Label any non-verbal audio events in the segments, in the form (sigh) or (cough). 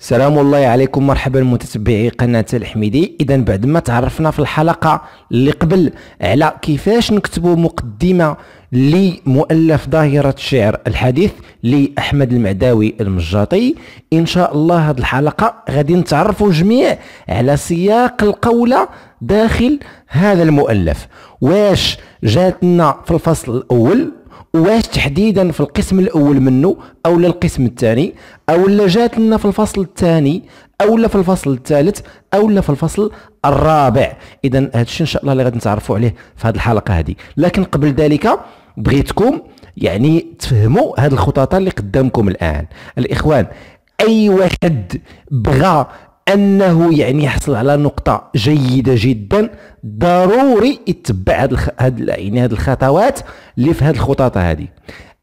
سلام الله عليكم مرحبا متتبعي قناة الحميدي اذا بعد ما تعرفنا في الحلقة اللي قبل على كيفاش نكتبوا مقدمة لمؤلف ظاهرة الشعر الحديث لأحمد المعداوي المجاطي إن شاء الله هذه الحلقة غادي نتعرفوا جميع على سياق القولة داخل هذا المؤلف واش جاتنا في الفصل الأول واش تحديدا في القسم الاول منه او القسم الثاني او لا جات لنا في الفصل الثاني او لا في الفصل الثالث او لا في الفصل الرابع اذا هذا الشيء ان شاء الله اللي غادي نتعرفوا عليه في هذه الحلقه هذه لكن قبل ذلك بغيتكم يعني تفهموا هذه الخطط اللي قدامكم الان الاخوان اي واحد بغى انه يعني يحصل على نقطه جيده جدا ضروري يتبع هاد الخ... هاد يعني هاد الخطوات اللي في هاد الخطط هذه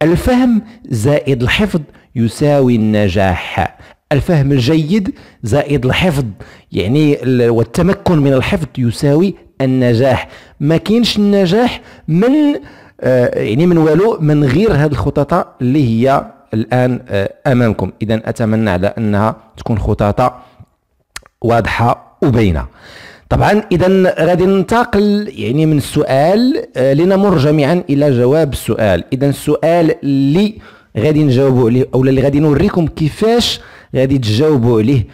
الفهم زائد الحفظ يساوي النجاح الفهم الجيد زائد الحفظ يعني والتمكن من الحفظ يساوي النجاح ما كاينش النجاح من آه يعني من والو من غير هذه الخطط اللي هي الان آه امامكم اذا اتمنى على انها تكون خطط واضحه وباينه طبعا اذا غادي ننتقل يعني من السؤال آه، لنمر جميعا الى جواب السؤال اذا السؤال اللي غادي نجاوبوا عليه او اللي غادي نوريكم كيفاش غادي تجاوبوا عليه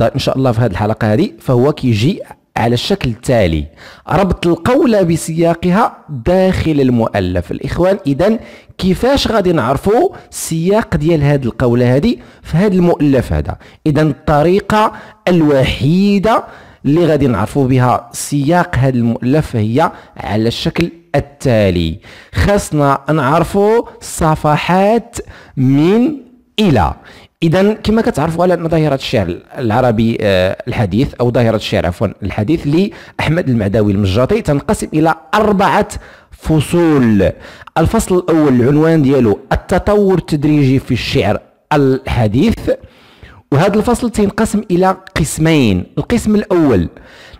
ان شاء الله في هذه الحلقه هذه فهو كيجي على الشكل التالي ربط القولة بسياقها داخل المؤلف الإخوان إذا كيفاش غادي نعرفوا السياق ديال هاد القولة هذه في هاد المؤلف هذا إذا الطريقة الوحيدة اللي غادي نعرفوا بها سياق هاد المؤلف هي على الشكل التالي خاصنا نعرفوا صفحات من إلى اذا كما كتعرفوا ان ظاهره الشعر العربي آه، الحديث او ظاهره الشعر عفوا الحديث لاحمد المعداوي المجاطي تنقسم الى اربعه فصول الفصل الاول العنوان ديالو التطور التدريجي في الشعر الحديث وهذا الفصل تنقسم الى قسمين القسم الاول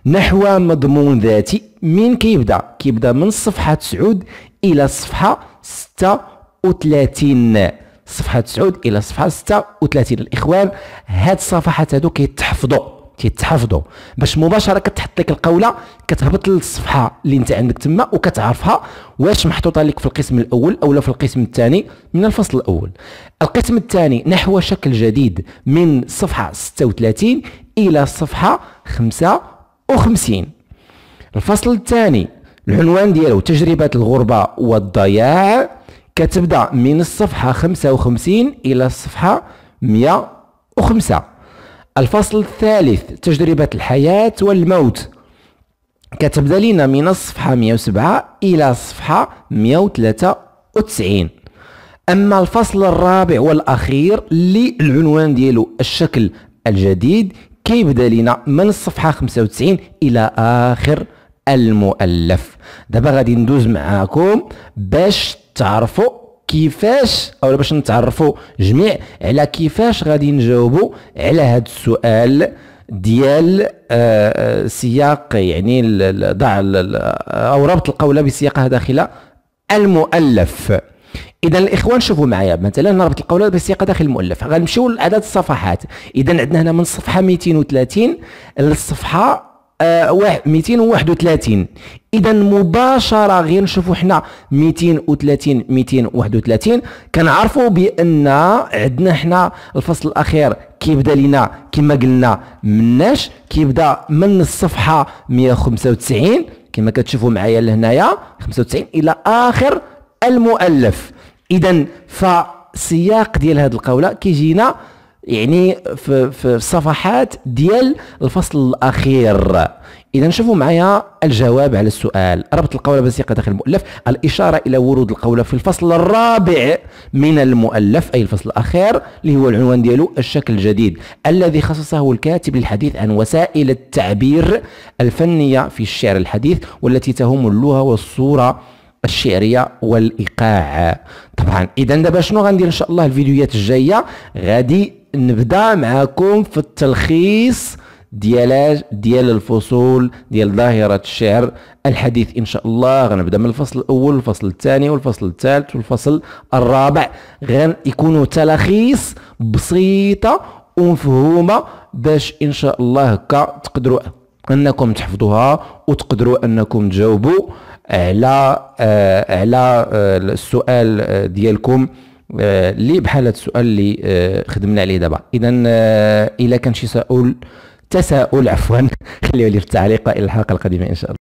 نحو مضمون ذاتي من كيبدا كيبدا من صفحه 9 الى صفحه 36 صفحه 9 الى صفحه 36 الاخوان هاد الصفحات هادو كيتحفظوا كيتحفظوا باش مباشره كتحط لك القوله كتهبط للصفحه اللي انت عندك تما وكتعرفها واش محطوطه لك في القسم الاول او لا في القسم الثاني من الفصل الاول القسم الثاني نحو شكل جديد من صفحه 36 الى صفحه 55 الفصل الثاني العنوان ديالو تجربه الغربه والضياع كتبدا من الصفحه 55 الى الصفحه 105 الفصل الثالث تجربه الحياه والموت كتبدا لنا من الصفحه 107 الى الصفحه 193 اما الفصل الرابع والاخير اللي العنوان ديالو الشكل الجديد كيبدا لنا من الصفحه 95 الى اخر المؤلف دابا غادي ندوز معاكم باش تعرفوا كيفاش او باش نتعرفوا جميع على كيفاش غادي نجاوبوا على هذا السؤال ديال آه، آه، سياق يعني ضع او ربط القوله بسياقها داخل المؤلف اذا الاخوان شوفوا معايا مثلا نربط القوله بسياقها داخل المؤلف غنمشيو لعدد الصفحات اذا عندنا هنا من الصفحه 230 للصفحه آه 231 اذا مباشره غير نشوفوا حنا 230 231 كنعرفوا بان عندنا حنا الفصل الاخير كيبدا لنا كما قلنا مناش كيبدا من الصفحه 195 كما كتشوفوا معايا لهنايا 95 الى اخر المؤلف اذا فالسياق ديال هذه القوله كيجينا يعني في, في الصفحات ديال الفصل الاخير اذا شوفوا معايا الجواب على السؤال ربط القوله بسيقه داخل المؤلف الاشاره الى ورود القوله في الفصل الرابع من المؤلف اي الفصل الاخير اللي هو العنوان ديالو الشكل الجديد الذي خصصه الكاتب للحديث عن وسائل التعبير الفنيه في الشعر الحديث والتي تهم اللغه والصوره الشعريه والايقاع طبعا اذا دابا شنو غندير ان شاء الله الفيديوهات الجايه غادي نبدا معكم في التلخيص ديال ديال الفصول ديال ظاهره الشعر الحديث ان شاء الله غنبدا من الفصل الاول والفصل الثاني والفصل الثالث والفصل الرابع غن يكونوا تلخيص بسيطه ومفهومه باش ان شاء الله هكا تقدروا انكم تحفظوها وتقدروا انكم تجاوبوا على على السؤال ديالكم اللي آه، بحال هذا السؤال اللي آه، خدمنا عليه دابا اذا آه، الا كان شي سؤال تساؤل عفوا (laughs) خليه لي في التعليق الى الحلقه القادمه ان شاء الله